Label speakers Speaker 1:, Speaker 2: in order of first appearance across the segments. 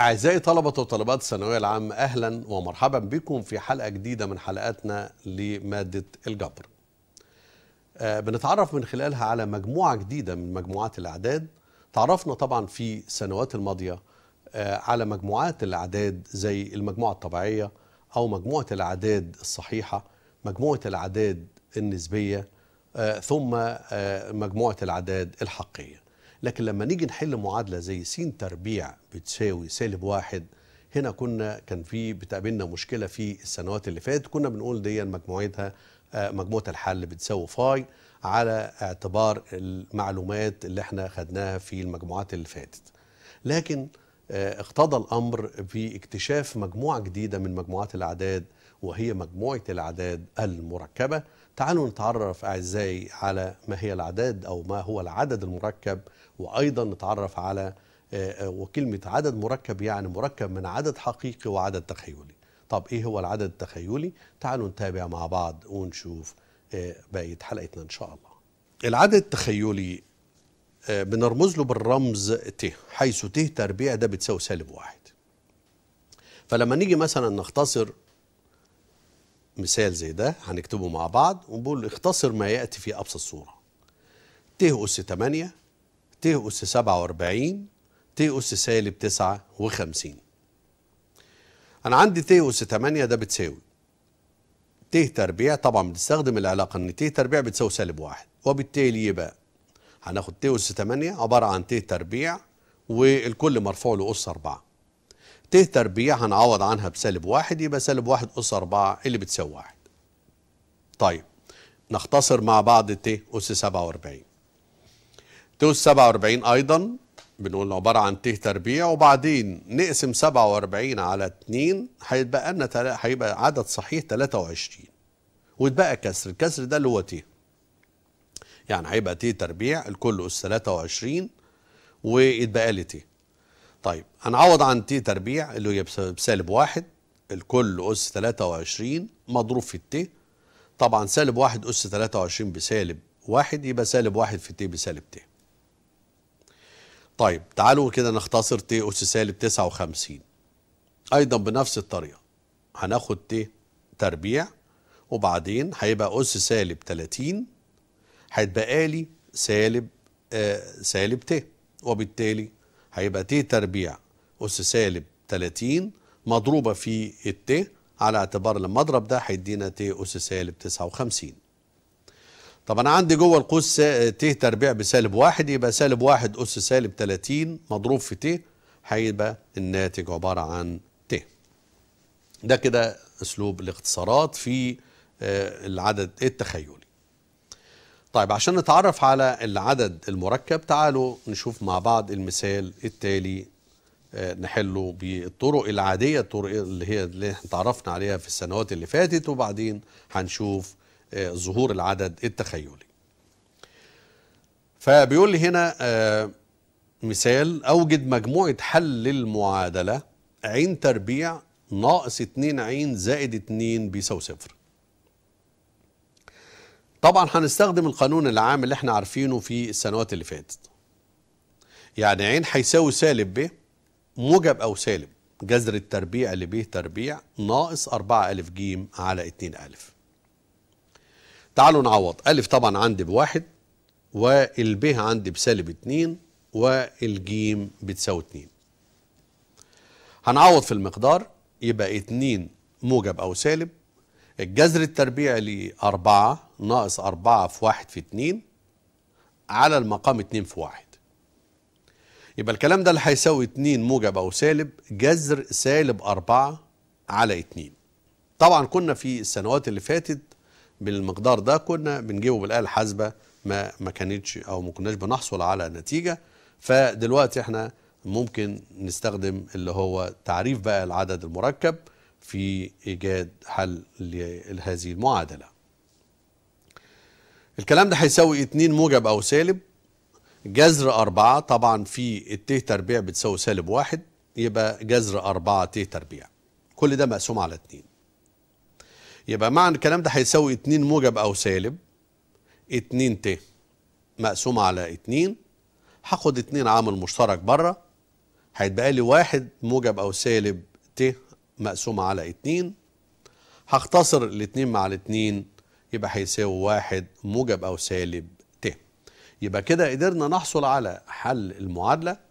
Speaker 1: أعزائي طلبة وطالبات الثانوية العامة أهلا ومرحبا بكم في حلقة جديدة من حلقاتنا لمادة الجبر أه بنتعرف من خلالها على مجموعة جديدة من مجموعات الأعداد تعرفنا طبعا في السنوات الماضية آه، على مجموعات الأعداد زي المجموعة الطبيعية أو مجموعة الأعداد الصحيحة مجموعة الأعداد النسبية آه، ثم آه، مجموعة الأعداد الحقيقيه لكن لما نيجي نحل معادلة زي س تربيع بتساوي سالب واحد هنا كنا كان في بتقابلنا مشكلة في السنوات اللي فاتت كنا بنقول دي مجموعتها مجموعة الحل بتساوي فاي على اعتبار المعلومات اللي احنا خدناها في المجموعات اللي فاتت لكن آه، اقتضى الأمر في اكتشاف مجموعة جديدة من مجموعات الأعداد وهي مجموعة الأعداد المركبة تعالوا نتعرف أعزائي على ما هي الأعداد أو ما هو العدد المركب وأيضا نتعرف على آه، آه، وكلمة عدد مركب يعني مركب من عدد حقيقي وعدد تخيلي طب إيه هو العدد التخيلي؟ تعالوا نتابع مع بعض ونشوف بقية حلقتنا إن شاء الله العدد التخيلي آه، بنرمز له بالرمز ت حيث ت تربيع ده بتساوي سالب واحد فلما نيجي مثلا نختصر مثال زي ده هنكتبه مع بعض ونقول اختصر ما يأتي في أبسط صورة ت أس 8 ت أس 47 ت أس سالب 59 أنا عندي ت أس 8 ده بتساوي ت تربيع طبعا بنستخدم العلاقة إن ت تربيع بتساوي سالب واحد وبالتالي يبقى هناخد ت أس 8 عبارة عن ت تربيع والكل مرفوع له أس 4 ت تربيع هنعوض عنها بسالب واحد يبقى سالب واحد أس 4 اللي بتساوي واحد طيب نختصر مع بعض ت أس 47 ت أس 47 أيضا بنقول عبارة عن ت تربيع وبعدين نقسم 47 على 2 هيتبقى لنا هيبقى عدد صحيح 23 ويتبقى كسر الكسر ده اللي هو ت يعني هيبقى تي تربيع الكل أس 23 ويتبقى لي تي طيب هنعوض عن تي تربيع اللي هي بسالب واحد الكل أس 23 مضروب في التي طبعا سالب واحد أس 23 بسالب واحد يبقى سالب واحد في تي بسالب تي طيب تعالوا كده نختصر تي أس سالب 59 أيضا بنفس الطريقة هناخد تي تربيع وبعدين هيبقى أس سالب 30 هيتبقى لي سالب آه سالب ت وبالتالي هيبقى ت تربيع أس سالب 30 مضروبة في الت على اعتبار لما اضرب ده هيدينا ت أس سالب 59 طب انا عندي جوه القوس ت تربيع بسالب واحد يبقى سالب واحد اس سالب 30 مضروب في ت هيبقى الناتج عباره عن ت. ده كده اسلوب الاختصارات في آه، العدد التخيلي. طيب عشان نتعرف على العدد المركب تعالوا نشوف مع بعض المثال التالي آه، نحله بالطرق العادية الطرق اللي هي اللي احنا تعرفنا عليها في السنوات اللي فاتت وبعدين هنشوف آه، ظهور العدد التخيلي فبيقول لي هنا آه، مثال أوجد مجموعة حل للمعادلة عين تربيع ناقص 2 عين زائد 2 بيساوي صفر طبعا هنستخدم القانون العام اللي احنا عارفينه في السنوات اللي فاتت يعني عين هيساوي سالب ب موجب او سالب جذر التربيع به تربيع ناقص 4 ألف ج على 2 ألف تعالوا نعوض ألف طبعا عندي بواحد والب عندي بسالب 2 والجيم بتساوي 2 هنعوض في المقدار يبقى 2 موجب أو سالب الجذر التربيع ل 4 ناقص 4 في 1 في 2 على المقام 2 في 1 يبقى الكلام ده اللي هيساوي 2 موجب أو سالب جذر سالب 4 على 2 طبعا كنا في السنوات اللي فاتت بالمقدار ده كنا بنجيبه بالآلة الحاسبة ما ما كانتش أو ما كناش بنحصل على نتيجة فدلوقتي احنا ممكن نستخدم اللي هو تعريف بقى العدد المركب في إيجاد حل لهذه المعادلة الكلام ده هيساوي اتنين موجب او سالب جذر اربعة طبعا في ت تربيع بتساوي سالب واحد يبقى جذر اربعة ت تربيع كل ده مقسوم على اتنين يبقى معنى الكلام ده هيساوي اتنين موجب او سالب اتنين ت مقسوم على اتنين هاخد اتنين عامل مشترك بره هيتبقى لي واحد موجب او سالب ت مقسوم على اتنين هختصر الاتنين مع الاتنين يبقى هيساوي واحد موجب أو سالب ت يبقى كده قدرنا نحصل على حل المعادلة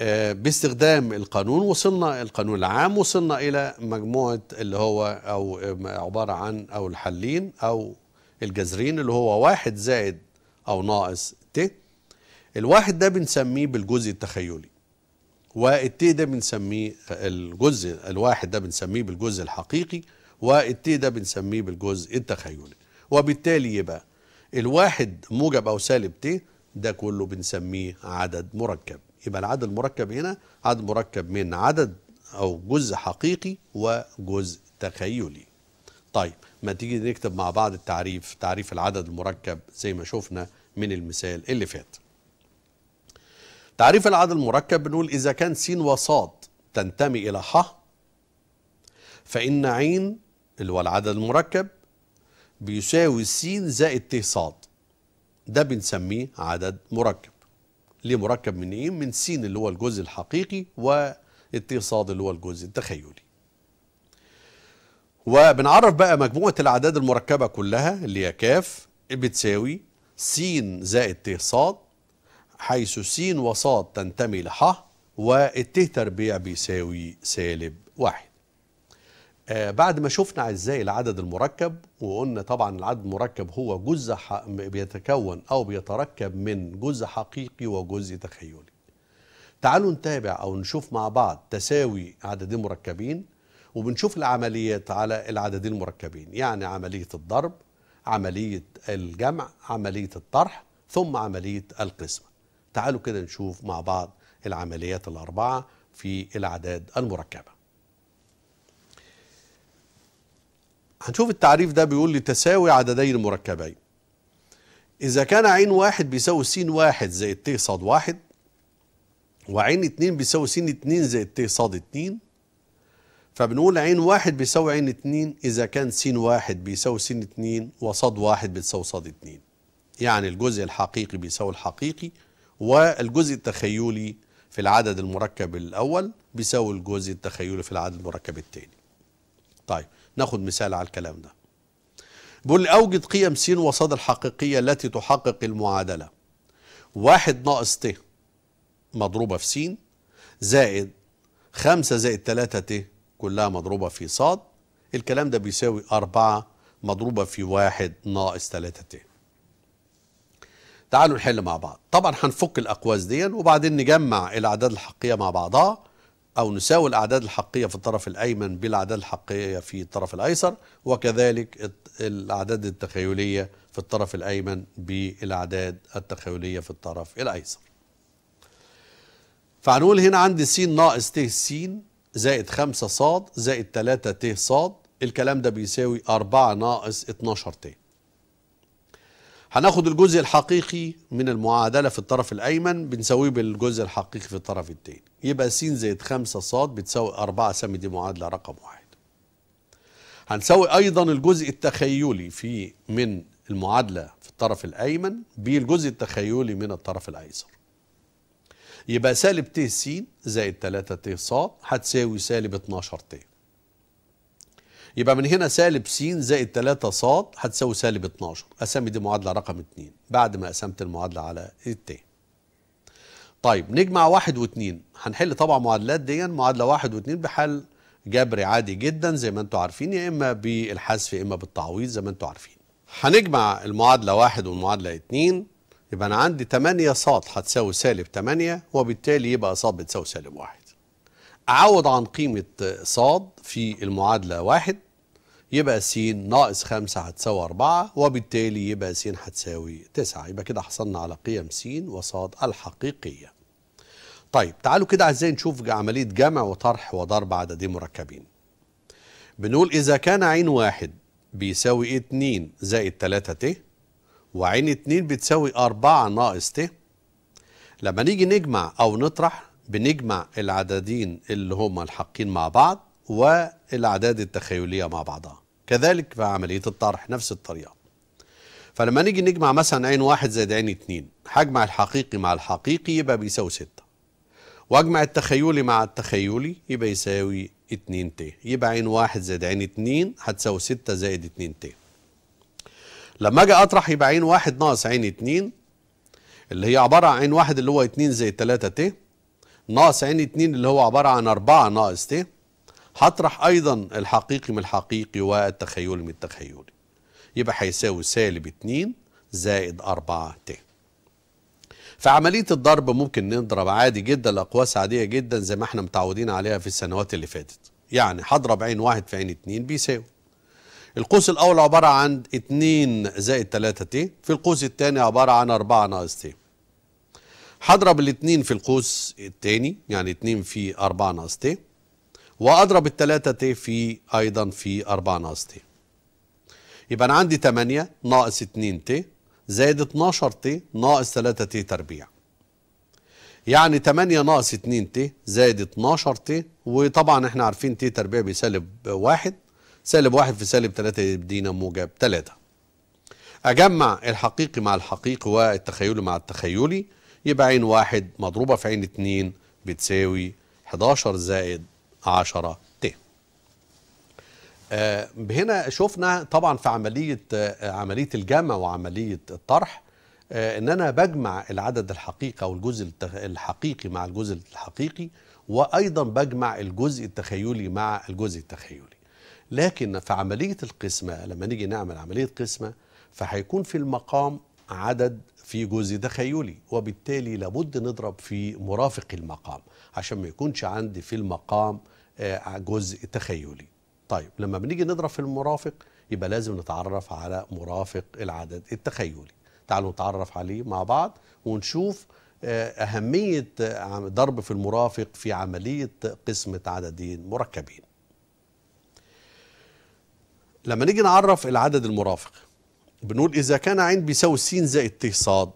Speaker 1: آه، باستخدام القانون وصلنا القانون العام وصلنا إلى مجموعة اللي هو أو آه، عبارة عن أو الحلين أو الجذرين اللي هو واحد زائد أو ناقص ت الواحد ده بنسميه بالجزء التخيلي والت ده بنسميه الجزء الواحد ده بنسميه بالجزء الحقيقي والتي ده بنسميه بالجزء التخيلي وبالتالي يبقى الواحد موجب أو سالب تي ده كله بنسميه عدد مركب يبقى العدد المركب هنا عدد مركب من عدد أو جزء حقيقي وجزء تخيلي طيب ما تيجي نكتب مع بعض التعريف تعريف العدد المركب زي ما شفنا من المثال اللي فات تعريف العدد المركب بنقول إذا كان س وصاد تنتمي إلى ح فإن عين اللي هو العدد المركب بيساوي س زائد ت ص ده بنسميه عدد مركب ليه مركب من ايه من س اللي هو الجزء الحقيقي والت ص اللي هو الجزء التخيلي وبنعرف بقى مجموعة الأعداد المركبة كلها اللي هي كاف بتساوي س زائد ت ص حيث س وص تنتمي لح والت تربيع بيساوي سالب واحد آه، بعد ما شفنا ازاي العدد المركب وقلنا طبعا العدد المركب هو جزء بيتكون او بيتركب من جزء حقيقي وجزء تخيلي تعالوا نتابع او نشوف مع بعض تساوي عددين مركبين وبنشوف العمليات على العددين المركبين يعني عملية الضرب عملية الجمع عملية الطرح ثم عملية القسمة تعالوا كده نشوف مع بعض العمليات الأربعة في الأعداد المركبة هنشوف التعريف ده بيقول لي تساوي عددي المركبين إذا كان عين واحد بيساوي س واحد زائد ت صاد واحد وعين اتنين بيساوي س اتنين زائد ت صاد اتنين فبنقول عين واحد بيساوي عين اتنين إذا كان س واحد بيساوي س اتنين وصاد واحد بتساوي صاد اتنين يعني الجزء الحقيقي بيساوي الحقيقي والجزء التخيلي في العدد المركب الأول بيساوي الجزء التخيلي في العدد المركب الثاني طيب ناخد مثال على الكلام ده بيقول أوجد قيم س وصاد الحقيقية التي تحقق المعادلة واحد ناقص ت مضروبة في س زائد خمسة زائد ثلاثة ت كلها مضروبة في صاد الكلام ده بيساوي أربعة مضروبة في واحد ناقص ثلاثة ت تعالوا نحل مع بعض طبعا هنفك الأقواس دي وبعدين نجمع الأعداد الحقيقية مع بعضها أو نساوي الأعداد الحقيقية في الطرف الأيمن بالأعداد الحقيقية في الطرف الأيسر وكذلك الأعداد التخيلية في الطرف الأيمن بالأعداد التخيلية في الطرف الأيسر فهنقول هنا عندي س ناقص ت س زائد 5 ص زائد 3 ت ص الكلام ده بيساوي 4 ناقص 12 ت هناخد الجزء الحقيقي من المعادلة في الطرف الأيمن بنساويه بالجزء الحقيقي في الطرف الثاني يبقى س زائد 5 ص بتساوي 4 س دي معادلة رقم واحد هنساوي أيضا الجزء التخيلي في من المعادلة في الطرف الأيمن بالجزء التخيلي من الطرف الأيسر يبقى سالب ت س زائد 3 ت ص هتساوي سالب 12 ت يبقى من هنا سالب س زائد 3 ص هتساوي سالب 12 اسمي دي معادله رقم 2 بعد ما قسمت المعادله على التاني طيب نجمع 1 و2 هنحل طبعا معادلات دي معادله 1 و2 بحل جبري عادي جدا زي ما انتم عارفين يا اما بالحذف يا اما بالتعويض زي ما انتم عارفين هنجمع المعادله 1 والمعادله 2 يبقى انا عندي 8 ص هتساوي سالب 8 وبالتالي يبقى ص بتساوي سالب 1 اعوض عن قيمه ص في المعادله 1 يبقى س ناقص 5 هتساوي 4 وبالتالي يبقى س هتساوي 9 يبقى كده حصلنا على قيم س وص الحقيقية طيب تعالوا كده عايزين نشوف عملية جمع وطرح وضرب عددين مركبين بنقول إذا كان عين واحد بيساوي 2 زائد 3 ت وعين 2 بتساوي 4 ناقص ت لما نيجي نجمع أو نطرح بنجمع العددين اللي هما الحاقين مع بعض والأعداد التخيلية مع بعضها كذلك في عملية الطرح نفس الطريقة فلما نيجي نجمع مثلا عين واحد زائد عين اتنين هجمع الحقيقي مع الحقيقي يبقى بيساوي ستة واجمع التخيلي مع التخيلي يبقى يساوي اتنين ت يبقى عين واحد زائد عين اتنين هتساوي ستة زائد اتنين ت لما اجي اطرح يبقى عين واحد ناقص عين اتنين اللي هي عبارة عن عين واحد اللي هو اتنين زائد تلاتة ت ناقص عين اتنين اللي هو عبارة عن أربعة ناقص تي هطرح ايضا الحقيقي من الحقيقي والتخيلي من التخيلي يبقى هيساوي سالب 2 زائد 4 ت في عملية الضرب ممكن نضرب عادي جدا الأقواس عادية جدا زي ما احنا متعودين عليها في السنوات اللي فاتت يعني هضرب عين واحد في عين اتنين بيساوي القوس الأول عبارة عن اتنين زائد تلاتة ت في القوس التاني عبارة عن أربعة ناقص ت هضرب الاتنين في القوس التاني يعني اتنين في أربعة ناقص ت واضرب الثلاثة في ايضا في 4 ناقص تي يبقى انا عندي 8 ناقص 2 تي زائد 12 تي ناقص 3 تي تربيع يعني 8 ناقص 2 تي زائد 12 تي وطبعا احنا عارفين تي تربيع بسالب واحد سالب واحد في سالب 3 يدينا موجب 3 اجمع الحقيقي مع الحقيقي والتخيلي مع التخيلي يبقى عين واحد مضروبة في عين اتنين بتساوي 11 زائد 10 ت آه، هنا شفنا طبعا في عملية آه، عملية الجمع وعملية الطرح آه، ان انا بجمع العدد الحقيقي او الجزء الحقيقي مع الجزء الحقيقي وايضا بجمع الجزء التخيلي مع الجزء التخيلي لكن في عملية القسمة لما نيجي نعمل عملية قسمة فهيكون في المقام عدد في جزء تخيلي وبالتالي لابد نضرب في مرافق المقام عشان ما يكونش عندي في المقام آه، جزء تخيلي طيب لما بنيجي نضرب في المرافق يبقى لازم نتعرف على مرافق العدد التخيلي تعالوا نتعرف عليه مع بعض ونشوف آه، أهمية آه، ضرب في المرافق في عملية قسمة عددين مركبين لما نيجي نعرف العدد المرافق بنقول إذا كان عين بيساوي س زائد ت صاد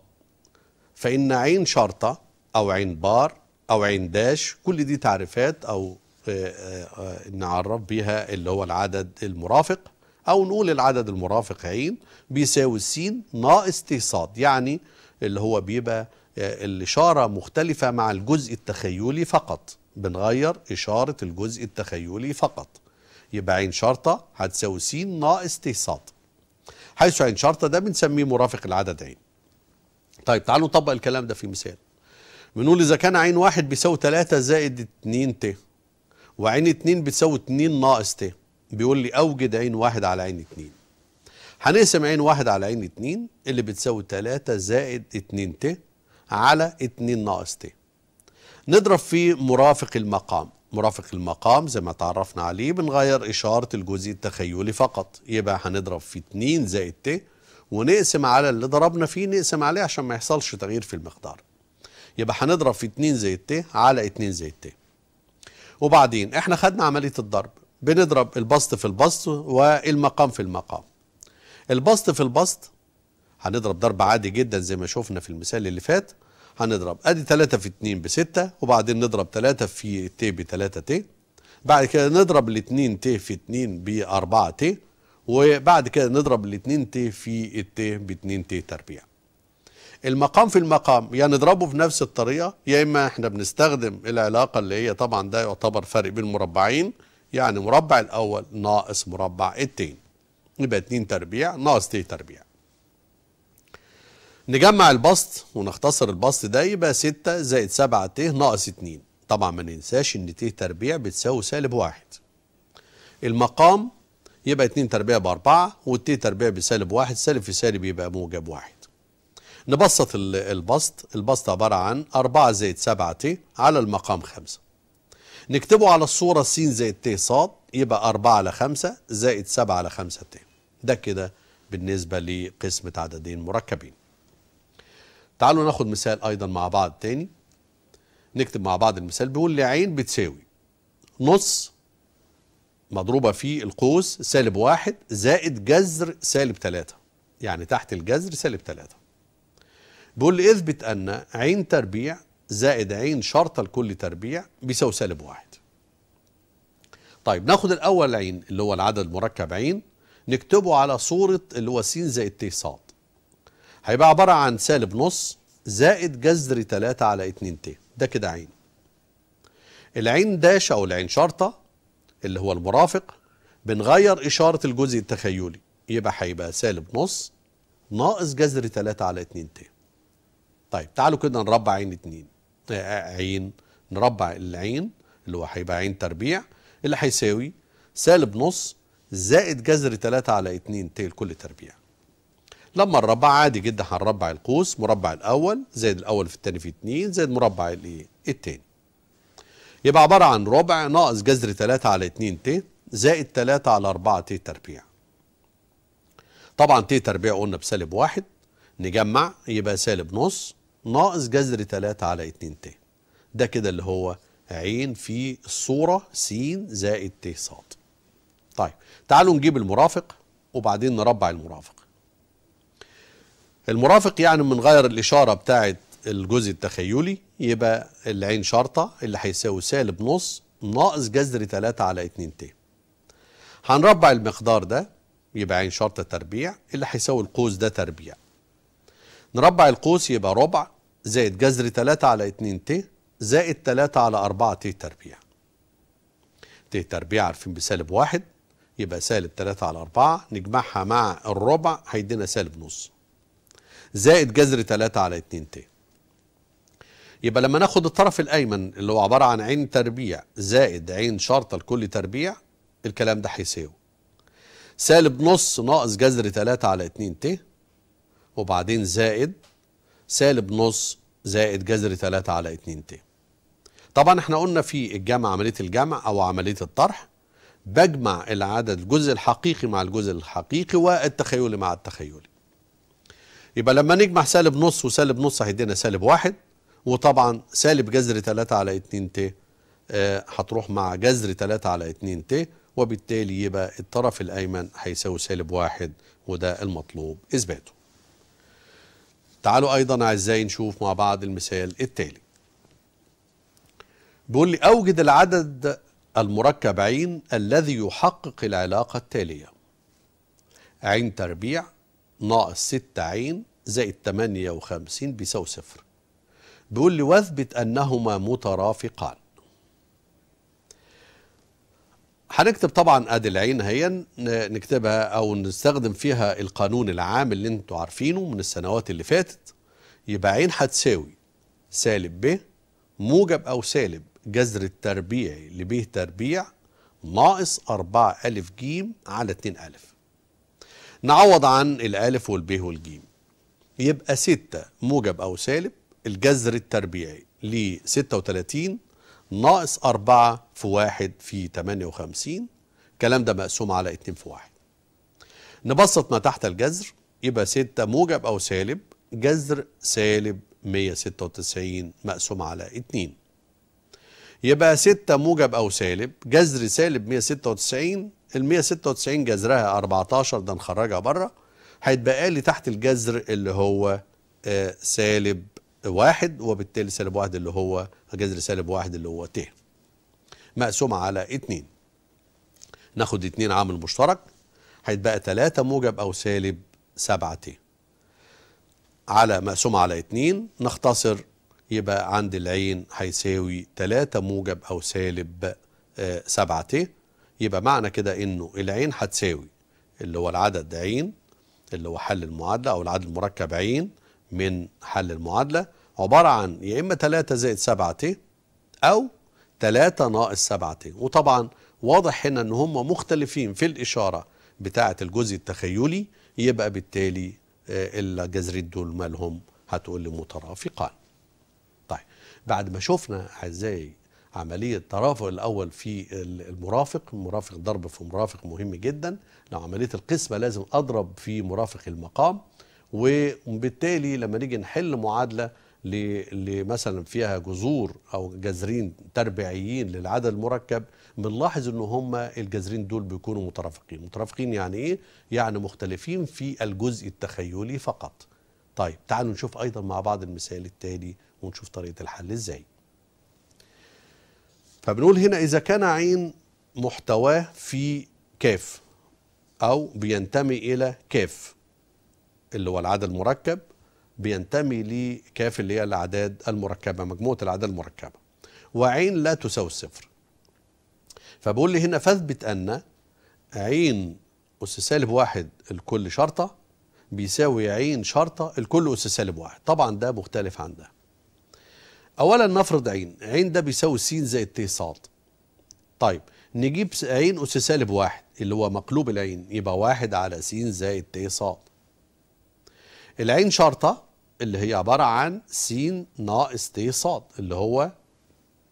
Speaker 1: فإن عين شرطة أو عين بار أو عين داش كل دي تعريفات أو آه، آه، نعرف بيها اللي هو العدد المرافق او نقول العدد المرافق عين بيساوي س ناقص ت ص يعني اللي هو بيبقى آه، الاشاره مختلفه مع الجزء التخيلي فقط بنغير اشاره الجزء التخيلي فقط يبقى عين شرطه هتساوي س ناقص ت ص حيث عين شرطه ده بنسميه مرافق العدد عين طيب تعالوا نطبق الكلام ده في مثال بنقول اذا كان عين واحد بيساوي 3 زائد 2 ت وعين اتنين بتساوي اتنين ناقص ت بيقول لي اوجد عين واحد على عين اتنين هنقسم عين واحد على عين اتنين اللي بتساوي تلاتة زائد اتنين ت على اتنين ناقص ت نضرب في مرافق المقام مرافق المقام زي ما تعرفنا عليه بنغير إشارة الجزء التخيلي فقط يبقى هنضرب في 2 زائد ت ونقسم على اللي ضربنا فيه نقسم عليه عشان ما يحصلش تغيير في المقدار يبقى هنضرب في 2 زائد ت على 2 زائد ت وبعدين احنا خدنا عملية الضرب بنضرب البسط في البسط والمقام في المقام البسط في البسط هنضرب ضرب عادي جدا زي ما شفنا في المثال اللي فات هنضرب ادي 3 في 2 ب 6 وبعدين نضرب 3 في تي ب 3 تي بعد كده نضرب ال 2 تي في 2 ب 4 تي وبعد كده نضرب ال 2 تي في التي ب 2 تي تربيع المقام في المقام يا يعني نضربه في نفس الطريقه يا اما احنا بنستخدم العلاقه اللي هي طبعا ده يعتبر فرق بين مربعين يعني مربع الاول ناقص مربع التاني يبقى 2 تربيع ناقص ت تربيع نجمع البسط ونختصر البسط ده يبقى 6 زائد 7 ت ناقص 2 طبعا ما ننساش ان ت تربيع بتساوي سالب 1 المقام يبقى 2 تربيع ب 4 والت تربيع بسالب 1 سالب في سالب يبقى موجب 1 نبسط البسط البسط عبارة عن 4 زائد 7 ت على المقام 5 نكتبه على الصورة س زائد ت ص يبقى 4 على 5 زائد 7 على 5 ت ده كده بالنسبة لقسمة عددين مركبين تعالوا ناخد مثال أيضا مع بعض تاني نكتب مع بعض المثال بيقول لي عين بتساوي نص مضروبة في القوس سالب واحد زائد جذر سالب تلاتة يعني تحت الجذر سالب تلاتة بيقول لي اثبت ان عين تربيع زائد عين شرطة لكل تربيع بيساوي سالب واحد طيب ناخد الاول عين اللي هو العدد المركب عين نكتبه على صورة اللي هو س زائد ت ص هيبقى عبارة عن سالب نص زائد جذر 3 على 2 ت ده كده عين العين داش او العين شرطة اللي هو المرافق بنغير إشارة الجزء التخيلي يبقى هيبقى سالب نص ناقص جذر 3 على 2 ت طيب تعالوا كده نربع عين اتنين عين نربع العين اللي هو هيبقى عين تربيع اللي هيساوي سالب نص زائد جذر 3 على 2 ت كل تربيع لما نربع عادي جدا هنربع القوس مربع الاول زائد الاول في الثاني في 2 زائد مربع الايه الثاني يبقى عباره عن ربع ناقص جذر 3 على 2 ت زائد 3 على 4 ت تربيع طبعا ت تربيع قلنا بسالب واحد نجمع يبقى سالب نص ناقص جذر 3 على 2 ت ده كده اللي هو ع في الصورة س زائد ت ص طيب تعالوا نجيب المرافق وبعدين نربع المرافق المرافق يعني بنغير الإشارة بتاعت الجزء التخيلي يبقى العين شرطة اللي هيساوي سالب نص ناقص جذر 3 على 2 ت هنربع المقدار ده يبقى عين شرطة تربيع اللي هيساوي القوس ده تربيع نربع القوس يبقى ربع زائد جذر 3 على 2 ت زائد 3 على 4 ت تربيع ت تربيع عارفين بسالب واحد يبقى سالب 3 على 4 نجمعها مع الربع هيدينا سالب نص زائد جذر 3 على 2 ت يبقى لما ناخد الطرف الايمن اللي هو عباره عن عين تربيع زائد عين شرطه لكل تربيع الكلام ده هيساوي سالب نص ناقص جذر 3 على 2 ت وبعدين زائد سالب نص زائد جذر 3 على 2 ت طبعا احنا قلنا في الجمع عملية الجمع أو عملية الطرح بجمع العدد الجزء الحقيقي مع الجزء الحقيقي والتخيلي مع التخيلي يبقى لما نجمع سالب نص وسالب نص هيدينا سالب واحد وطبعا سالب جذر 3 على 2 ت آه، هتروح مع جذر 3 على 2 ت وبالتالي يبقى الطرف الأيمن هيساوي سالب واحد وده المطلوب إثباته تعالوا أيضا أعزائي نشوف مع بعض المثال التالي بيقول لي أوجد العدد المركب عين الذي يحقق العلاقة التالية عين تربيع ناقص 6 عين زائد 58 بيساوي صفر بيقول لي واثبت أنهما مترافقان هنكتب طبعا ادي العين هي نكتبها او نستخدم فيها القانون العام اللي انتوا عارفينه من السنوات اللي فاتت يبقى عين هتساوي سالب ب موجب او سالب جذر التربيع لب تربيع ناقص 4 ألف جيم على 2 ألف نعوض عن الألف والب والجيم يبقى 6 موجب أو سالب الجذر التربيعي ل 36 ناقص 4 في 1 في 58 الكلام ده مقسوم على 2 في 1 نبسط ما تحت الجذر يبقى 6 موجب أو سالب جذر سالب 196 مقسوم على 2 يبقى 6 موجب أو سالب جذر سالب 196 ال 196 جذرها 14 ده نخرجها بره هيتبقى لي تحت الجذر اللي هو آه سالب واحد وبالتالي سالب واحد اللي هو جذر سالب واحد اللي هو ت مقسومة على اتنين ناخد اتنين عامل مشترك هيتبقى تلاتة موجب أو سالب سبعة ت على مقسومة على اتنين نختصر يبقى عند العين هيساوي تلاتة موجب أو سالب آه، سبعة ت يبقى معنى كده إنه العين هتساوي اللي هو العدد عين اللي هو حل المعادلة أو العدد المركب عين من حل المعادلة عبارة عن يا إما 3 زائد 7 ت أو 3 ناقص 7 ت وطبعا واضح هنا أن هم مختلفين في الإشارة بتاعة الجزء التخيلي يبقى بالتالي آه، إلا جذرية دول مالهم هتقول لي مترافقان طيب بعد ما شفنا أعزائي عملية ترافق الأول في المرافق مرافق ضرب في مرافق مهم جدا لو عملية القسمة لازم أضرب في مرافق المقام وبالتالي لما نيجي نحل معادله اللي مثلا فيها جذور او جذرين تربيعيين للعدد المركب بنلاحظ ان هم الجذرين دول بيكونوا مترافقين مترافقين يعني ايه يعني مختلفين في الجزء التخيلي فقط طيب تعالوا نشوف ايضا مع بعض المثال التالي ونشوف طريقه الحل ازاي فبنقول هنا اذا كان عين محتواه في كاف او بينتمي الى كاف اللي هو العدد المركب بينتمي لكاف اللي هي الأعداد المركبة مجموعة الأعداد المركبة وعين لا تساوي الصفر فبقول لي هنا فاثبت أن عين أس سالب واحد الكل شرطة بيساوي عين شرطة الكل أس سالب واحد طبعا ده مختلف عن ده أولا نفرض عين عين ده بيساوي س زائد ت ص طيب نجيب عين أس سالب واحد اللي هو مقلوب العين يبقى واحد على س زائد ت صاد العين شرطة اللي هي عبارة عن س ناقص ت ص اللي هو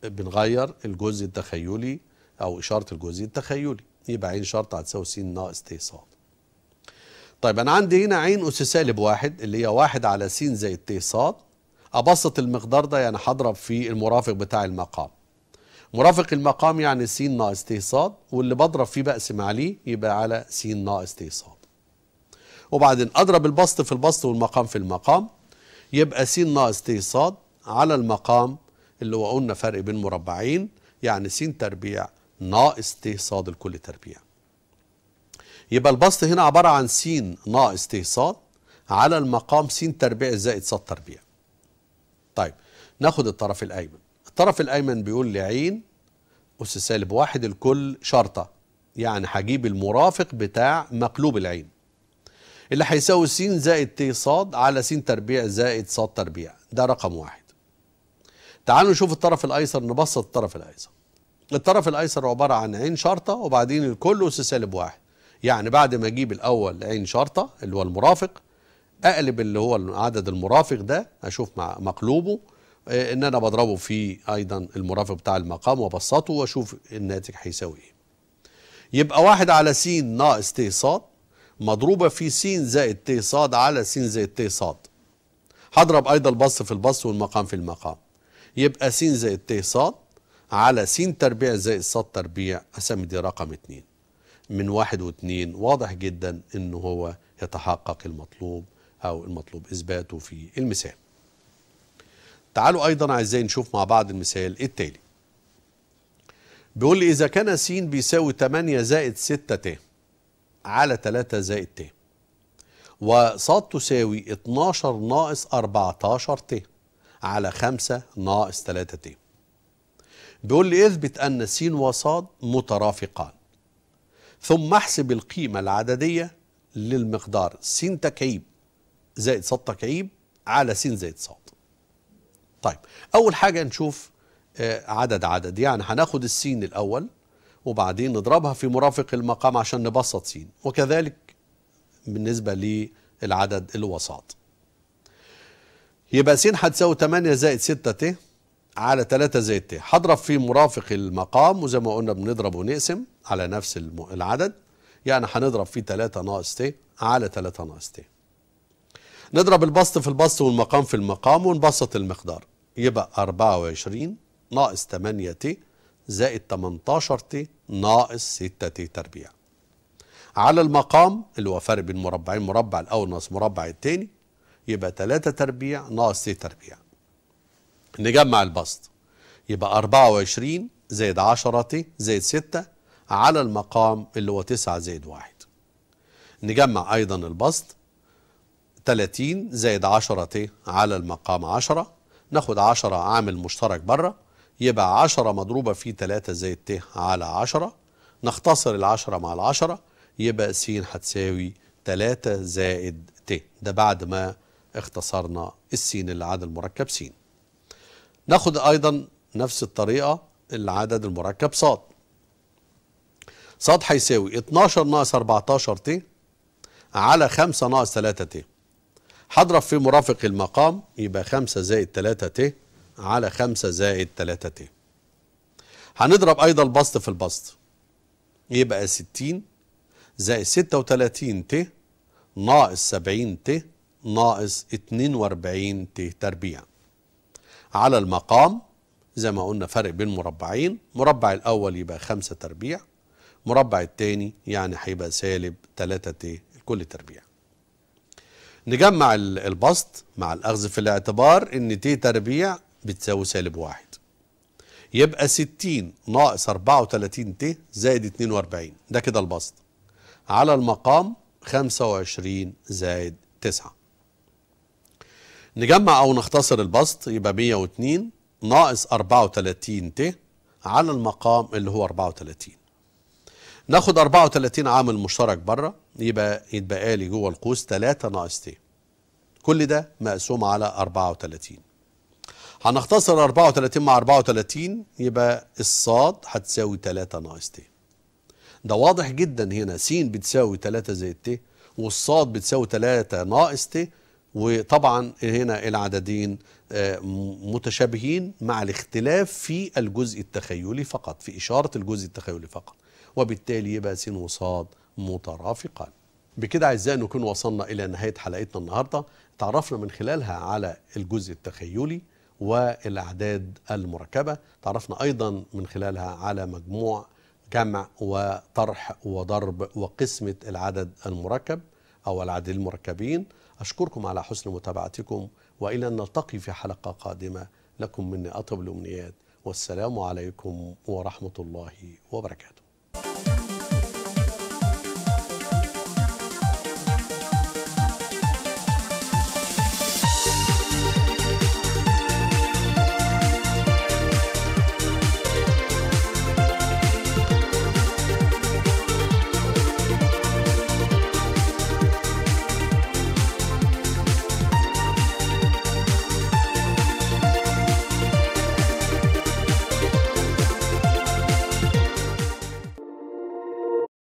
Speaker 1: بنغير الجزء التخيلي أو إشارة الجزء التخيلي يبقى عين شرطة هتساوي س ناقص ت ص طيب أنا عندي هنا عين أس سالب واحد اللي هي واحد على س زائد ت ص أبسط المقدار ده يعني هضرب في المرافق بتاع المقام مرافق المقام يعني س ناقص ت ص واللي بضرب فيه بقسم عليه يبقى على س ناقص ت ص وبعدين اضرب البسط في البسط والمقام في المقام يبقى س ناقص ت ص على المقام اللي هو قلنا فرق بين مربعين يعني س تربيع ناقص ت ص لكل تربيع يبقى البسط هنا عبارة عن س ناقص ت ص على المقام س تربيع زائد ص تربيع طيب ناخد الطرف الأيمن الطرف الأيمن بيقول لي ع أس سالب واحد الكل شرطة يعني هجيب المرافق بتاع مقلوب العين اللي هيساوي س زائد ت ص على س تربيع زائد ص تربيع ده رقم واحد تعالوا نشوف الطرف الايسر نبسط الطرف الايسر الطرف الايسر عباره عن عين شرطه وبعدين الكل اس سالب واحد يعني بعد ما اجيب الاول عين شرطه اللي هو المرافق اقلب اللي هو عدد المرافق ده اشوف مع مقلوبه آه، ان انا بضربه في ايضا المرافق بتاع المقام وابسطه واشوف الناتج هيساوي ايه يبقى واحد على س ناقص ت ص مضروبة في س زائد ت ص على س زائد ت ص هضرب أيضا البص في البص والمقام في المقام يبقى س زائد ت ص على س تربيع زائد ص تربيع أسمي دي رقم اتنين من واحد واتنين واضح جدا إن هو يتحقق المطلوب أو المطلوب إثباته في المثال تعالوا أيضا أعزائي نشوف مع بعض المثال التالي بيقول لي إذا كان س بيساوي 8 زائد 6 ت على 3 زائد ت وص تساوي 12 ناقص 14 ت على 5 ناقص 3 ت بيقول لي اثبت أن س وص مترافقان ثم احسب القيمة العددية للمقدار س تكعيب زائد ص تكعيب على س زائد ص طيب أول حاجة نشوف آه، عدد عدد يعني هناخد السين الأول وبعدين نضربها في مرافق المقام عشان نبسط س وكذلك بالنسبة للعدد الوسط يبقى س هتساوي 8 زائد 6 ت على 3 زائد ت هضرب في مرافق المقام وزي ما قلنا بنضرب ونقسم على نفس العدد يعني هنضرب في 3 ناقص ت على 3 ناقص ت نضرب البسط في البسط والمقام في المقام ونبسط المقدار يبقى 24 ناقص 8 ت زائد 18 تي ناقص 6 تي تربيع على المقام اللي هو فرق بين مربعين مربع الاول ناقص مربع الثاني يبقى 3 تربيع ناقص تي تربيع نجمع البسط يبقى 24 زائد 10 تي زائد 6 على المقام اللي هو 9 زائد 1 نجمع ايضا البسط 30 زائد 10 تي على المقام 10 ناخد 10 عامل مشترك بره يبقى 10 مضروبة في 3 زائد ت على 10 نختصر ال 10 مع ال 10 يبقى س هتساوي 3 زائد ت ده بعد ما اختصرنا السين اللي عاد المركب س ناخد أيضا نفس الطريقة العدد المركب ص ص هيساوي 12 ناقص 14 ت على 5 ناقص 3 ت هضرب في مرافق المقام يبقى 5 زائد 3 ت على 5 زائد 3 ت هنضرب ايضا البسط في البسط يبقى 60 زائد 36 ت ناقص 70 ت ناقص 42 ت تربيع على المقام زي ما قلنا فرق بين مربعين مربع الاول يبقى 5 تربيع مربع الثاني يعني هيبقى سالب 3 ت الكل تربيع نجمع البسط مع الاخذ في الاعتبار ان ت تربيع بتساوي سالب واحد يبقى 60 ناقص 34 ت زائد 42 ده كده البسط على المقام 25 زائد 9 نجمع او نختصر البسط يبقى 102 ناقص 34 ت على المقام اللي هو 34 ناخد 34 عامل مشترك بره يبقى يتبقى لي جوه القوس 3 ناقص ت كل ده مقسوم على 34 هنختصر 34 مع 34 يبقى الصاد هتساوي 3 ناقص ت ده واضح جدا هنا س بتساوي 3 زائد ت والصاد بتساوي 3 ناقص ت وطبعا هنا العددين آه، متشابهين مع الاختلاف في الجزء التخيلي فقط في إشارة الجزء التخيلي فقط وبالتالي يبقى س وصاد مترافقان بكده أعزائي نكون وصلنا إلى نهاية حلقتنا النهاردة تعرفنا من خلالها على الجزء التخيلي والأعداد المركبة تعرفنا أيضا من خلالها على مجموع جمع وطرح وضرب وقسمة العدد المركب أو العدد المركبين أشكركم على حسن متابعتكم وإلى أن نلتقي في حلقة قادمة لكم مني أطيب الأمنيات والسلام عليكم ورحمة الله وبركاته